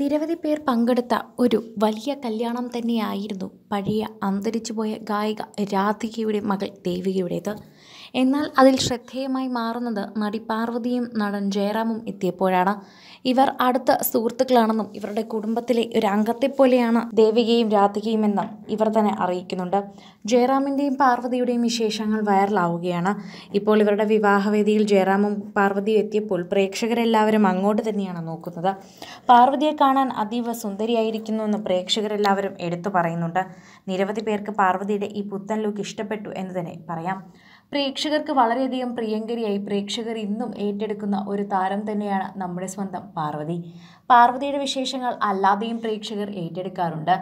നിരവധി പേർ പങ്കെടുത്ത ഒരു വലിയ കല്യാണം തന്നെയായിരുന്നു പഴയ അന്തരിച്ചുപോയ ഗായിക രാധികയുടെ മകൾ ദേവികയുടേത് എന്നാൽ അതിൽ ശ്രദ്ധേയമായി മാറുന്നത് നടി പാർവതിയും നടൻ ജയറാമും എത്തിയപ്പോഴാണ് ഇവർ അടുത്ത സുഹൃത്തുക്കളാണെന്നും ഇവരുടെ കുടുംബത്തിലെ ഒരു അംഗത്തെ പോലെയാണ് ദേവികയും രാധികയും എന്നും ഇവർ തന്നെ അറിയിക്കുന്നുണ്ട് ജയറാമിൻ്റെയും പാർവതിയുടെയും വിശേഷങ്ങൾ വൈറലാവുകയാണ് ഇപ്പോൾ ഇവരുടെ വിവാഹവേദിയിൽ ജയറാമും പാർവതിയും എത്തിയപ്പോൾ പ്രേക്ഷകരെല്ലാവരും അങ്ങോട്ട് തന്നെയാണ് നോക്കുന്നത് പാർവതിയെ കാണാൻ അതീവ സുന്ദരിയായിരിക്കുന്നു എന്ന് പ്രേക്ഷകരെല്ലാവരും എടുത്തു പറയുന്നുണ്ട് നിരവധി പേർക്ക് പാർവതിയുടെ ഈ പുത്തൻ ലുക്ക് ഇഷ്ടപ്പെട്ടു എന്ന് തന്നെ പറയാം പ്രേക്ഷകർക്ക് വളരെയധികം പ്രിയങ്കരിയായി പ്രേക്ഷകർ ഇന്നും ഏറ്റെടുക്കുന്ന ഒരു താരം തന്നെയാണ് നമ്മുടെ സ്വന്തം പാർവതി പാർവതിയുടെ വിശേഷങ്ങൾ അല്ലാതെയും പ്രേക്ഷകർ ഏറ്റെടുക്കാറുണ്ട്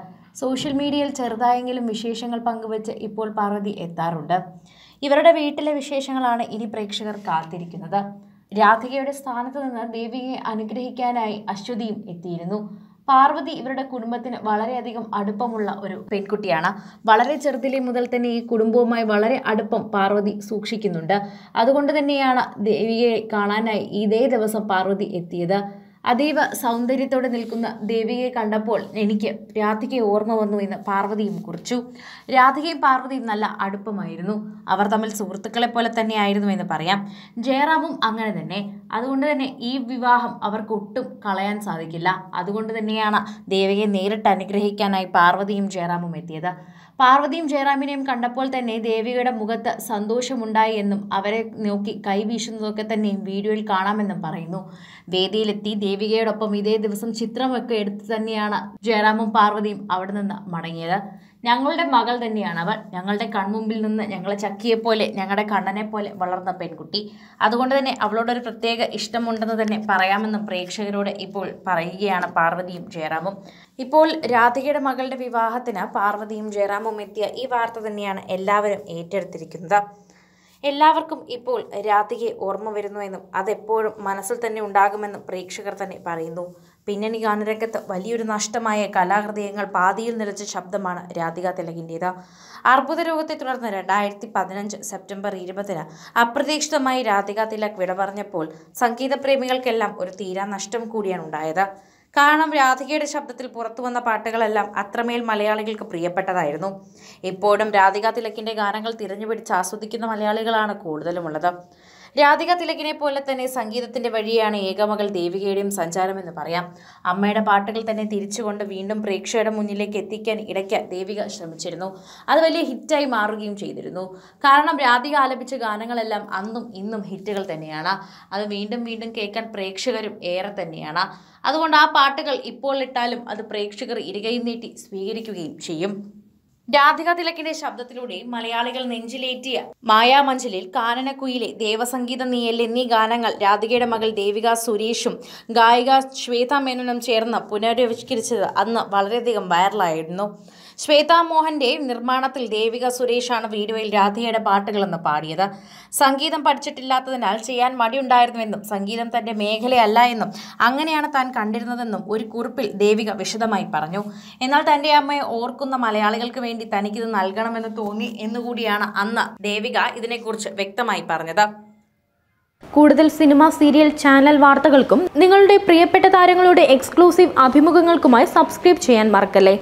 സോഷ്യൽ മീഡിയയിൽ ചെറുതായെങ്കിലും വിശേഷങ്ങൾ പങ്കുവച്ച് ഇപ്പോൾ പാർവതി എത്താറുണ്ട് ഇവരുടെ വീട്ടിലെ വിശേഷങ്ങളാണ് ഇനി പ്രേക്ഷകർ കാത്തിരിക്കുന്നത് രാധികയുടെ സ്ഥാനത്ത് നിന്ന് ദേവിയെ അനുഗ്രഹിക്കാനായി അശ്വതിയും എത്തിയിരുന്നു പാർവതി ഇവരുടെ കുടുംബത്തിന് വളരെയധികം അടുപ്പമുള്ള ഒരു പെൺകുട്ടിയാണ് വളരെ ചെറുതിലെ മുതൽ തന്നെ ഈ കുടുംബവുമായി വളരെ അടുപ്പം പാർവതി സൂക്ഷിക്കുന്നുണ്ട് അതുകൊണ്ട് തന്നെയാണ് ദേവിയെ കാണാനായി ഇതേ ദിവസം പാർവതി എത്തിയത് അതീവ സൗന്ദര്യത്തോടെ നിൽക്കുന്ന ദേവികയെ കണ്ടപ്പോൾ എനിക്ക് രാധികയെ ഓർമ്മ വന്നു എന്ന് പാർവതിയും കുറിച്ചു രാധികയും പാർവതിയും നല്ല അടുപ്പമായിരുന്നു അവർ തമ്മിൽ സുഹൃത്തുക്കളെ പോലെ തന്നെയായിരുന്നു എന്ന് പറയാം ജയറാമും അങ്ങനെ തന്നെ അതുകൊണ്ട് തന്നെ ഈ വിവാഹം അവർക്ക് ഒട്ടും കളയാൻ സാധിക്കില്ല അതുകൊണ്ട് തന്നെയാണ് ദേവികയെ നേരിട്ട് അനുഗ്രഹിക്കാനായി പാർവതിയും ജയറാമും എത്തിയത് പാർവതിയും ജയറാമിനെയും കണ്ടപ്പോൾ തന്നെ ദേവികയുടെ മുഖത്ത് സന്തോഷമുണ്ടായി എന്നും അവരെ നോക്കി കൈവീശുന്നതൊക്കെ തന്നെ വീഡിയോയിൽ കാണാമെന്നും പറയുന്നു വേദിയിലെത്തി ദേവികയോടൊപ്പം ഇതേ ദിവസം ചിത്രമൊക്കെ എടുത്തു തന്നെയാണ് ജയറാമും പാർവതിയും അവിടെ നിന്ന് മടങ്ങിയത് ഞങ്ങളുടെ മകൾ തന്നെയാണ് അവൾ ഞങ്ങളുടെ കൺമുമ്പിൽ നിന്ന് ഞങ്ങളെ ചക്കിയെപ്പോലെ ഞങ്ങളുടെ കണ്ണനെ പോലെ വളർന്ന പെൺകുട്ടി അതുകൊണ്ട് തന്നെ അവളോടൊരു പ്രത്യേക ഇഷ്ടമുണ്ടെന്ന് തന്നെ പറയാമെന്ന് പ്രേക്ഷകരോട് ഇപ്പോൾ പറയുകയാണ് പാർവതിയും ജയറാമും ഇപ്പോൾ രാധികയുടെ മകളുടെ വിവാഹത്തിന് പാർവതിയും ജയറാമും എത്തിയ ഈ വാർത്ത തന്നെയാണ് എല്ലാവരും ഏറ്റെടുത്തിരിക്കുന്നത് എല്ലാവർക്കും ഇപ്പോൾ രാധികയെ ഓർമ്മ വരുന്നുവെന്നും അതെപ്പോഴും മനസ്സിൽ തന്നെ ഉണ്ടാകുമെന്നും പ്രേക്ഷകർ തന്നെ പറയുന്നു പിന്നണി ഗാനരംഗത്ത് വലിയൊരു നഷ്ടമായ കലാഹൃദയങ്ങൾ പാതിയിൽ നിലച്ച ശബ്ദമാണ് രാധിക തിലകിൻ്റേത് രോഗത്തെ തുടർന്ന് രണ്ടായിരത്തി പതിനഞ്ച് സെപ്റ്റംബർ ഇരുപതിന് അപ്രതീക്ഷിതമായി രാധിക തിലക് വിട പറഞ്ഞപ്പോൾ സംഗീതപ്രേമികൾക്കെല്ലാം ഒരു തീരാ നഷ്ടം കൂടിയാണ് ഉണ്ടായത് കാരണം രാധികയുടെ ശബ്ദത്തിൽ പുറത്തു വന്ന പാട്ടുകളെല്ലാം അത്രമേൽ മലയാളികൾക്ക് പ്രിയപ്പെട്ടതായിരുന്നു ഇപ്പോഴും രാധിക തിലക്കിൻ്റെ ഗാനങ്ങൾ തിരഞ്ഞുപിടിച്ച് ആസ്വദിക്കുന്ന മലയാളികളാണ് കൂടുതലുമുള്ളത് രാധിക തിലകിനെ പോലെ തന്നെ സംഗീതത്തിന്റെ വഴിയാണ് ഏകമകൾ ദേവികയുടെയും എന്ന് പറയാം അമ്മയുടെ പാട്ടുകൾ തന്നെ തിരിച്ചുകൊണ്ട് വീണ്ടും പ്രേക്ഷകരുടെ മുന്നിലേക്ക് എത്തിക്കാൻ ഇടയ്ക്ക് ദേവിക ശ്രമിച്ചിരുന്നു അത് വലിയ ഹിറ്റായി മാറുകയും ചെയ്തിരുന്നു കാരണം രാധിക ആലപിച്ച ഗാനങ്ങളെല്ലാം അന്നും ഇന്നും ഹിറ്റുകൾ തന്നെയാണ് അത് വീണ്ടും വീണ്ടും കേൾക്കാൻ പ്രേക്ഷകരും ഏറെ തന്നെയാണ് അതുകൊണ്ട് ആ പാട്ടുകൾ ഇപ്പോൾ ഇട്ടാലും അത് പ്രേക്ഷകർ ഇരുകയും നീട്ടി സ്വീകരിക്കുകയും ചെയ്യും രാധിക തിലക്കിന്റെ ശബ്ദത്തിലൂടെ മലയാളികൾ നെഞ്ചിലേറ്റിയ മായാമഞ്ചലിൽ കാനനക്കുയിലെ ദേവസംഗീത നീയൽ എന്നീ ഗാനങ്ങൾ രാധികയുടെ മകൾ ദേവിക സുരേഷും ഗായിക ശ്വേത മേനോനും ചേർന്ന് പുനരവിഷ്കരിച്ചത് അന്ന് വളരെയധികം വൈറലായിരുന്നു ശ്വേതാ നിർമ്മാണത്തിൽ ദേവിക സുരേഷാണ് വീഡിയോയിൽ രാധയുടെ പാട്ടുകളെന്ന് പാടിയത് സംഗീതം പഠിച്ചിട്ടില്ലാത്തതിനാൽ ചെയ്യാൻ മടിയുണ്ടായിരുന്നുവെന്നും സംഗീതം തന്റെ മേഖലയല്ല എന്നും അങ്ങനെയാണ് താൻ കണ്ടിരുന്നതെന്നും ഒരു കുറിപ്പിൽ ദേവിക വിശദമായി പറഞ്ഞു എന്നാൽ തന്റെ അമ്മയെ ഓർക്കുന്ന മലയാളികൾക്ക് വേണ്ടി തനിക്കിത് നൽകണമെന്ന് തോന്നി എന്നുകൂടിയാണ് അന്ന് ദേവിക ഇതിനെക്കുറിച്ച് വ്യക്തമായി പറഞ്ഞത് കൂടുതൽ സിനിമ സീരിയൽ ചാനൽ വാർത്തകൾക്കും നിങ്ങളുടെ പ്രിയപ്പെട്ട താരങ്ങളുടെ എക്സ്ക്ലൂസീവ് അഭിമുഖങ്ങൾക്കുമായി സബ്സ്ക്രൈബ് ചെയ്യാൻ മറക്കല്ലേ